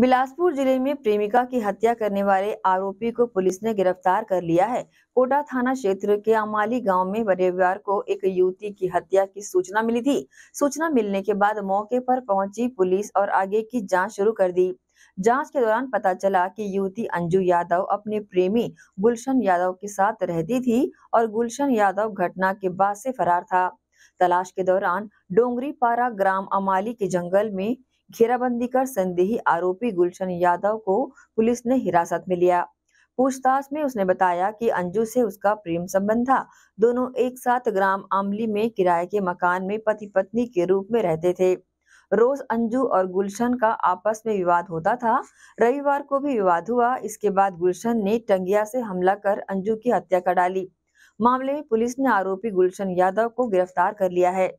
बिलासपुर जिले में प्रेमिका की हत्या करने वाले आरोपी को पुलिस ने गिरफ्तार कर लिया है कोटा थाना क्षेत्र के अमाली गांव में रविवार को एक युवती की हत्या की सूचना मिली थी सूचना मिलने के बाद मौके पर पहुंची पुलिस और आगे की जांच शुरू कर दी जांच के दौरान पता चला कि युवती अंजू यादव अपने प्रेमी गुलशन यादव के साथ रहती थी और गुलशन यादव घटना के बाद से फरार था तलाश के दौरान डोंगरी पारा ग्राम अमाली के जंगल में घेराबंदी कर संदेही आरोपी गुलशन यादव को पुलिस ने हिरासत में लिया पूछताछ में उसने बताया कि अंजू से उसका प्रेम संबंध था दोनों एक साथ ग्राम आमली में किराए के मकान में पति पत्नी के रूप में रहते थे रोज अंजू और गुलशन का आपस में विवाद होता था रविवार को भी विवाद हुआ इसके बाद गुलशन ने टंगिया से हमला कर अंजू की हत्या कर डाली मामले में पुलिस ने आरोपी गुलशन यादव को गिरफ्तार कर लिया है